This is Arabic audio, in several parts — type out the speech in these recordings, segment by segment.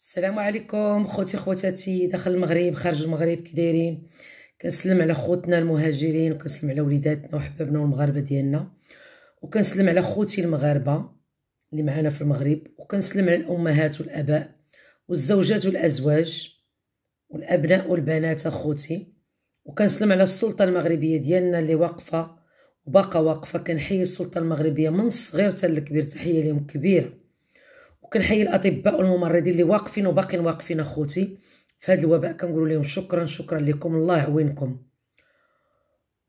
السلام عليكم خوتي خواتاتي داخل المغرب خارج المغرب كي دايرين كنسلم على خوتنا المهاجرين وكنسلم على وليداتنا وحبابنا والمغاربه ديالنا وكنسلم على خوتي المغاربه اللي معانا في المغرب وكنسلم على الامهات والاباء والزوجات والازواج والابناء والبنات اخوتي وكنسلم على السلطه المغربيه ديالنا اللي واقفه وباقا واقفه كنحيي السلطه المغربيه من الصغير حتى الكبير تحيه لهم كبيره وكنحيي الاطباء والممرضين اللي واقفين وباقين واقفين اخوتي في هذا الوباء كنقول لهم شكرا شكرا لكم الله يعوينكم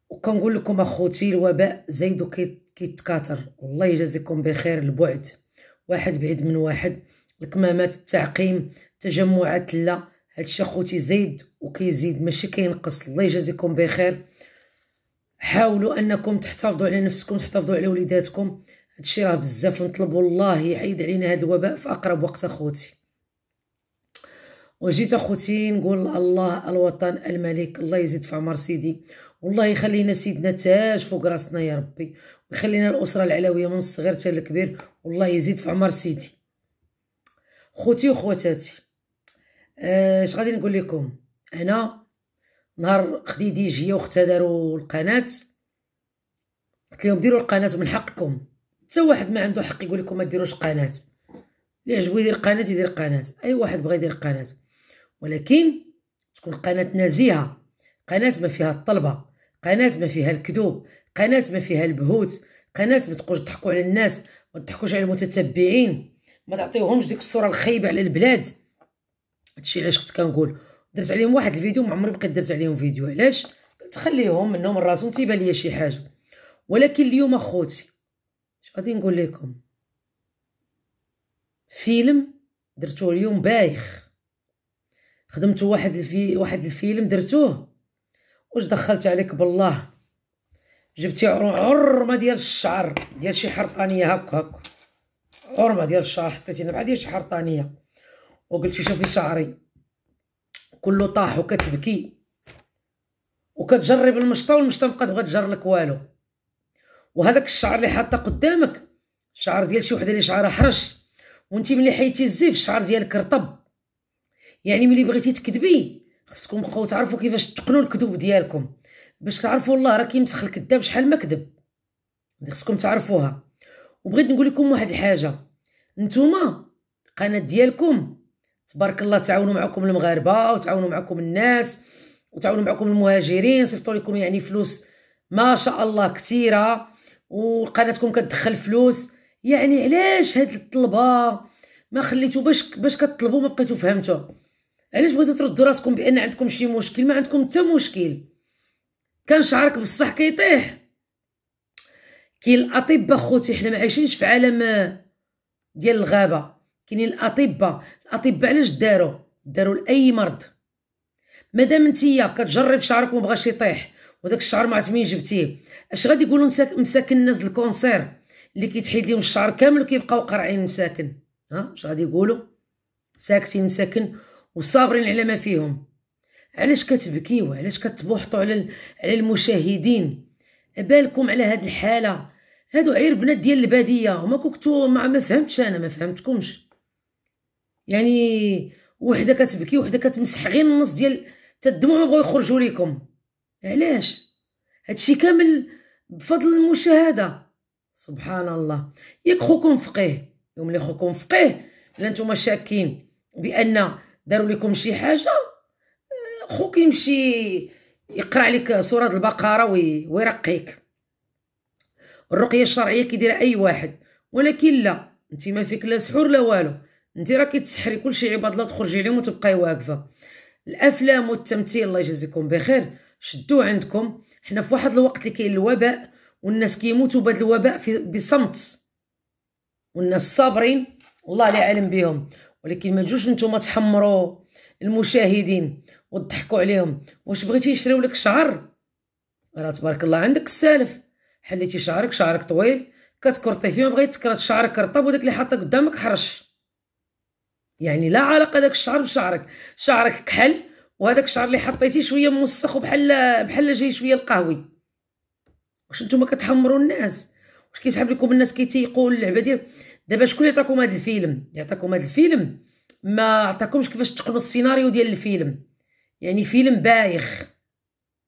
وكنقول لكم اخوتي الوباء زايد كيتكاثر الله يجازيكم بخير البعد واحد بعيد من واحد الكمامات التعقيم تجمعات لا هادشي اخوتي زايد وكيزيد ماشي كينقص الله يجازيكم بخير حاولوا انكم تحتفظوا على نفسكم تحتفظوا على وليداتكم هادشي راه بزاف ونطلب الله يعيد علينا هاد الوباء في اقرب وقت اخوتي وجيت اخوتي نقول الله الوطن الملك الله يزيد في عمر سيدي والله يخلينا سيدنا تاج فوق راسنا يا ربي ويخلينا الاسره العلويه من الصغير حتى الكبير والله يزيد في عمر سيدي خوتي وخواتاتي آه، اش غادي نقول لكم انا نهار خديدي جيه واختها القناه قلت لهم ديروا القناه من حقكم حتى واحد ما عنده حق يقول لكم ما ديروش قناه اللي عجبو يدير قناه يدير قناه اي واحد بغى يدير قناه ولكن تكون قناه نزيهه قناه ما فيها الطلبه قناه ما فيها الكذوب قناه ما فيها البهوت قناه ما تبقوش تضحكوا على الناس ما تضحكوش على المتتبعين ما تعطيوهمش ديك الصوره الخايبه على البلاد هادشي علاش كنت كنقول درت عليهم واحد الفيديو ما عمري بقيت درت عليهم فيديو علاش تخليهم منهم راسهم تيبان ليا شي حاجه ولكن اليوم اخوتي اش غادي نقول لكم فيلم درتوه اليوم بايخ خدمتو واحد الفي... واحد الفيلم درتوه واش دخلت عليك بالله جبتي عرمه ديال الشعر ديال شي حرطانيه هكا هكا عرمه ديال الشعر حطيتينا بحال ديال شي حرطانيه وقلتي شوفي شعري كله طاح وكتبكي وكتجرب المشطه والمشطه مبقى تبغى تجر لك والو وهذاك الشعر اللي حاطه قدامك شعر ديال شي وحده اللي شعرها حرش وانت ملي حيتي الزيف الشعر ديالك رطب يعني ملي بغيتي تكذبي خصكم بقاو تعرفوا كيفاش تقنوا الكذوب ديالكم باش تعرفوا الله راه كيمسخ الكذاب شحال ما كذب خصكم تعرفوها وبغيت نقول لكم واحد الحاجه نتوما القناه ديالكم تبارك الله تعاونوا معكم المغاربه وتعاونوا معكم الناس وتعاونوا معكم المهاجرين صيفطوا لكم يعني فلوس ما شاء الله كثيره وقناتكم كتدخل فلوس يعني علاش هاد الطلبه ما خليتو باش باش كطلبوا ما بقيتو فهمتو علاش بغيتو تردوا راسكم بان عندكم شي مشكل ما عندكم حتى مشكل كان شعرك بصح كيطيح كاين الاطباء خوتي حنا ما عايشينش في عالم ديال الغابه كاينين الاطباء الاطباء علاش داروا داروا لاي مرض مادام نتيا كتجري شعرك وما بغاش يطيح وداك الشعر ما عرفت منين جبتيه اش غادي يقولوا مساكن الناس الكونسير اللي كيتحيد لهم الشعر كامل وكيبقاو قرعين مساكن ها اش غادي يقولوا ساكتين مساكن وصابرين على ما فيهم علاش كتبكيو علاش كتبوحطوا على على المشاهدين بالكم على هاد الحاله هادو عير بنات ديال الباديه وما كنتو ما, فهمتش انا ما فهمتكمش يعني وحده كتبكي وحده كتمسح غير النص ديال الدموع بغاو يخرجوا ليكم علاش هادشي كامل بفضل المشاهده سبحان الله ياك خوكم فقيه يوم لي خوكم فقيه الا نتوما شاكين بان داروا لكم شي حاجه آه، خوك يمشي يقرا عليك سوره البقره ويرقيك الرقيه الشرعيه كيديرها اي واحد ولكن لا انت ما فيك لا سحور لا والو انت راكي تسحري كلشي عباد الله تخرجي عليهم وتبقاي واقفه الافلام والتمثيل الله يجازيكم بخير شدو عندكم حنا في واحد الوقت اللي كاين الوباء والناس كيموتوا بهذا الوباء في بصمت والناس صابرين والله اللي عالم بهم ولكن ما تجوش نتوما تحمروا المشاهدين وتضحكوا عليهم واش بغيتي يشريو لك شعر راه تبارك الله عندك السالف حليتي شعرك شعرك طويل كتكرطي فيه ما بغيت تكرط شعرك رطب وداك اللي حاطه قدامك حرش يعني لا علاقه داك الشعر بشعرك شعرك كحل وهذاك الشعر اللي حطيتيه شويه موسخ وبحال بحال جاي شويه القهوي واش نتوما كتحمروا الناس واش كيسحب لكم الناس كيتيقوا اللعبه ديال دابا شكون اللي عطاكم هذا الفيلم يعطاكم هذا الفيلم ما عطاكمش كيفاش تقنوا السيناريو ديال الفيلم يعني فيلم بايخ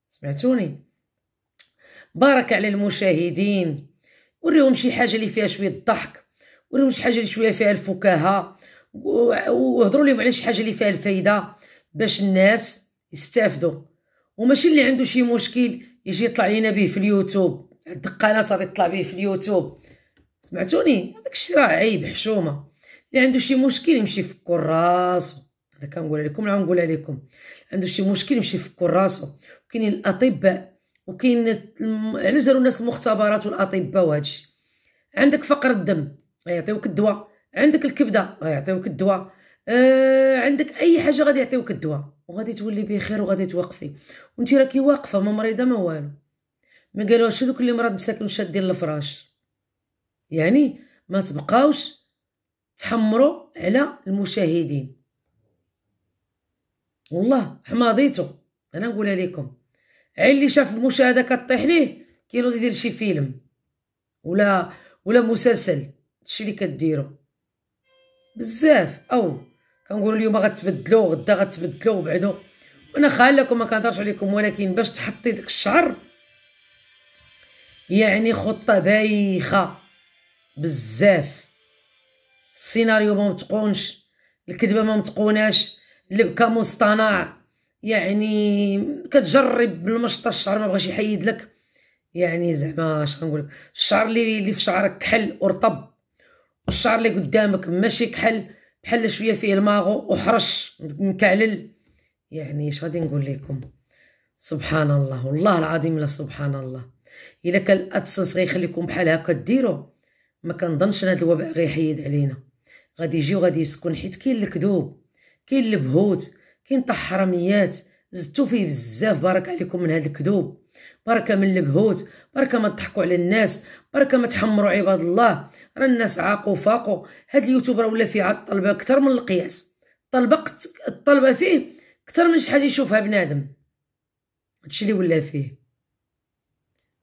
سمعتوني بارك على المشاهدين وريهم شي حاجه اللي فيها شويه الضحك وريهم شي حاجه اللي شويه فيها الفكاهه وهضروا لهم على شي حاجه اللي فيها الفايده باش الناس يستافدوا وماشي اللي عنده شي مشكل يجي يطلع لينا به في اليوتيوب عندك قناه صافي يطلع به في اليوتيوب سمعتوني هذاك الشيء راه عيب حشومه اللي عنده شي مشكل يمشي يفكر راسو انا كنقولها لكم راه نقولها لكم عنده شي مشكل يمشي يفكر راسو كاينين الاطباء وكاين علاش داروا الناس المختبرات والاطباء وهادشي عندك فقر الدم غيعطيوك الدواء عندك الكبده غيعطيوك الدواء آه عندك اي حاجه غادي يعطيوك الدواء وغادي تولي بخير وغادي توقفي وانت راكي واقفه ما مريضه ما والو ما قالوش دوك اللي مرض مساكن شادين الفراش يعني ما تبقاوش تحمروا على المشاهدين والله حماضيتو انا نقولها لكم عين اللي شاف المشاهده كطيح ليه كيلو يدير شي فيلم ولا ولا مسلسل شي اللي كديرو بزاف او كنقولوا اليوم غتبدلوا غدا غتبدلوا وبعدو وانا خالكم ما كنهضرش عليكم ولكن باش تحطي داك الشعر يعني خطه بايخه بزاف السيناريو ما متقونش الكذبه ما متقوناش اللبكه مصطنع يعني كتجرب بالمشطه الشعر ما بغاش يحيد لك يعني زعما اش غنقول الشعر اللي اللي في شعرك كحل ورطب والشعر اللي قدامك ماشي كحل بحال شويه فيه الماغو وحرش مكعلل يعني اش غادي نقول لكم سبحان الله والله العظيم لا سبحان الله الا كان الاتسنس غيخليكم بحال هكا ديروا ما كنظنش ان هذا الوباء غيحيد علينا غادي يجي وغادي يسكن حيت كاين الكذوب كاين البهوت كاين طحرميات زدتو فيه بزاف بارك عليكم من هذا الكذوب بركة من البهوت بركة ما تضحكوا على الناس بركة ما تحمروا عباد الله راه الناس عاقوا فاقوا هاد اليوتيوب راه ولا فيه عاد الطلبة أكثر من القياس الطلبة الطلبة فيه أكثر من شي حاجة يشوفها بنادم هادشي اللي ولا فيه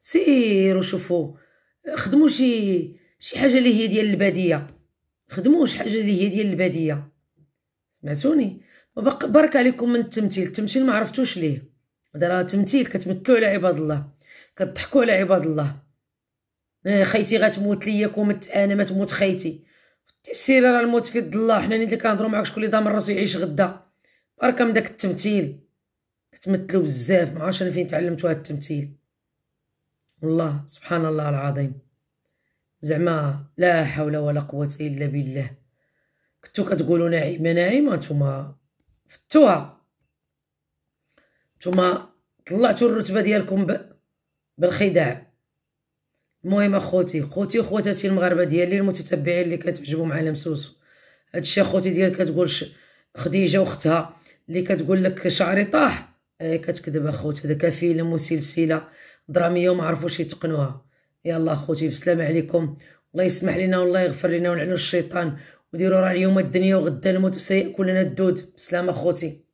سيروا شوفوا خدموا شي شي حاجة اللي هي ديال البادية خدموا شي حاجة اللي هي ديال البادية سمعتوني برك عليكم من التمثيل التمثيل ما عرفتوش ليه هذا راه تمثيل كتمثلوا على عباد الله كتضحكوا على عباد الله إيه، خيتي غتموت ليا كومت انا ما تموت خيتي سير راه الموت في يد الله حنا اللي كنهضروا معاك شكون اللي ضامن راسو يعيش غدا بركه من داك التمثيل كتمثلوا بزاف ما عرفتش انا فين تعلمتوا هذا التمثيل والله سبحان الله العظيم زعما لا حول ولا قوه الا بالله كنتو كتقولوا نعيم نعيمه نتوما فتوها نتوما طلعتوا الرتبه ديالكم ب... بالخداع المهم اخوتي خوتي وخواتاتي المغاربه ديالي المتتبعين اللي كتعجبو مع سوسو هادشي اخوتي ديال كتقول ش... خديجه واختها اللي كتقول لك شعري طاح اي كتكذب اخوتي هذا كفيلم وسلسله دراميه وما عرفوش يتقنوها يلا اخوتي بسلام عليكم الله يسمح لنا والله يغفر لنا ونعلو الشيطان وديروا راه اليوم الدنيا وغدا الموت وسيأكلنا الدود بسلام اخوتي